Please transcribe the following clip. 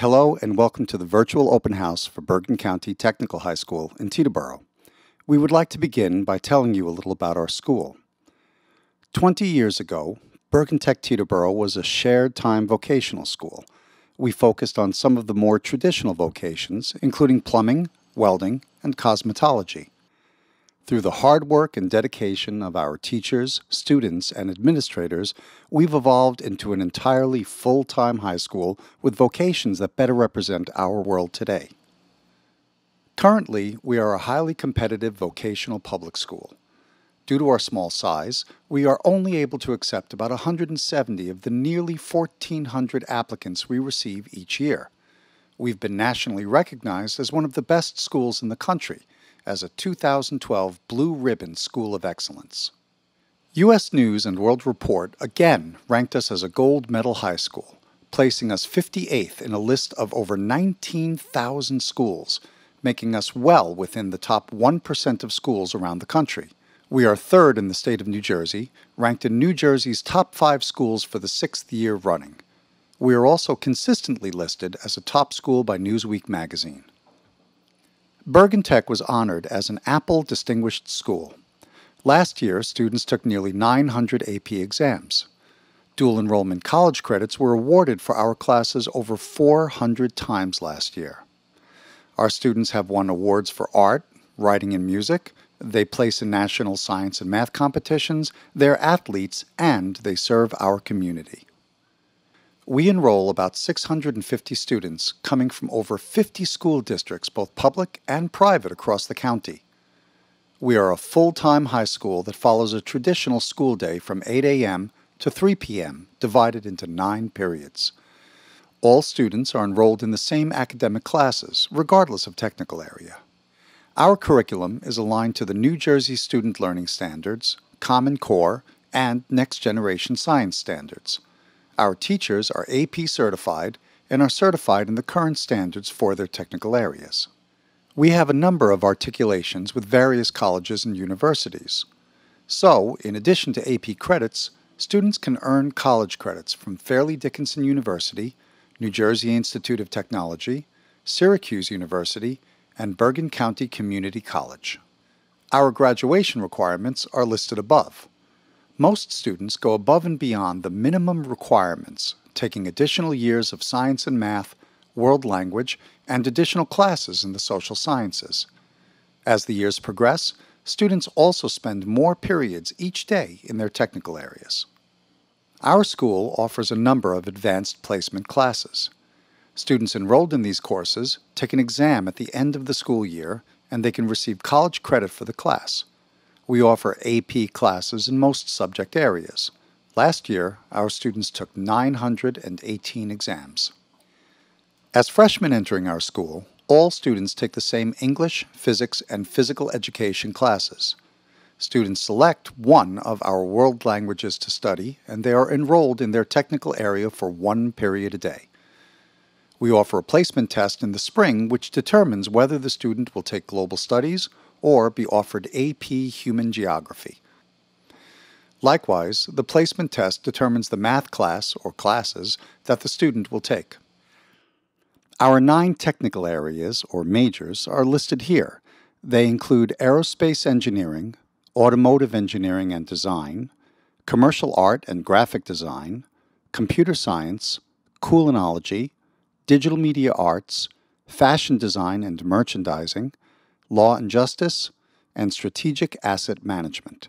Hello and welcome to the virtual open house for Bergen County Technical High School in Teterboro. We would like to begin by telling you a little about our school. 20 years ago, Bergen Tech Teterboro was a shared time vocational school. We focused on some of the more traditional vocations, including plumbing, welding, and cosmetology. Through the hard work and dedication of our teachers, students, and administrators, we've evolved into an entirely full time high school with vocations that better represent our world today. Currently, we are a highly competitive vocational public school. Due to our small size, we are only able to accept about 170 of the nearly 1,400 applicants we receive each year. We've been nationally recognized as one of the best schools in the country as a 2012 Blue Ribbon School of Excellence. U.S. News and World Report again ranked us as a gold medal high school, placing us 58th in a list of over 19,000 schools, making us well within the top 1% of schools around the country. We are third in the state of New Jersey, ranked in New Jersey's top five schools for the sixth year running. We are also consistently listed as a top school by Newsweek magazine. Bergen Tech was honored as an Apple Distinguished School. Last year, students took nearly 900 AP exams. Dual enrollment college credits were awarded for our classes over 400 times last year. Our students have won awards for art, writing, and music. They place in national science and math competitions. They're athletes, and they serve our community we enroll about 650 students coming from over 50 school districts, both public and private, across the county. We are a full time high school that follows a traditional school day from 8 a.m. to 3 p.m., divided into nine periods. All students are enrolled in the same academic classes, regardless of technical area. Our curriculum is aligned to the New Jersey Student Learning Standards, Common Core, and Next Generation Science Standards. Our teachers are AP certified and are certified in the current standards for their technical areas. We have a number of articulations with various colleges and universities. So, in addition to AP credits, students can earn college credits from Fairleigh Dickinson University, New Jersey Institute of Technology, Syracuse University, and Bergen County Community College. Our graduation requirements are listed above. Most students go above and beyond the minimum requirements, taking additional years of science and math, world language, and additional classes in the social sciences. As the years progress, students also spend more periods each day in their technical areas. Our school offers a number of advanced placement classes. Students enrolled in these courses take an exam at the end of the school year and they can receive college credit for the class we offer AP classes in most subject areas. Last year, our students took 918 exams. As freshmen entering our school, all students take the same English, physics, and physical education classes. Students select one of our world languages to study, and they are enrolled in their technical area for one period a day. We offer a placement test in the spring which determines whether the student will take global studies or be offered AP Human Geography. Likewise, the placement test determines the math class or classes that the student will take. Our nine technical areas or majors are listed here. They include aerospace engineering, automotive engineering and design, commercial art and graphic design, computer science, culinology, digital media arts, fashion design and merchandising, law and justice, and strategic asset management.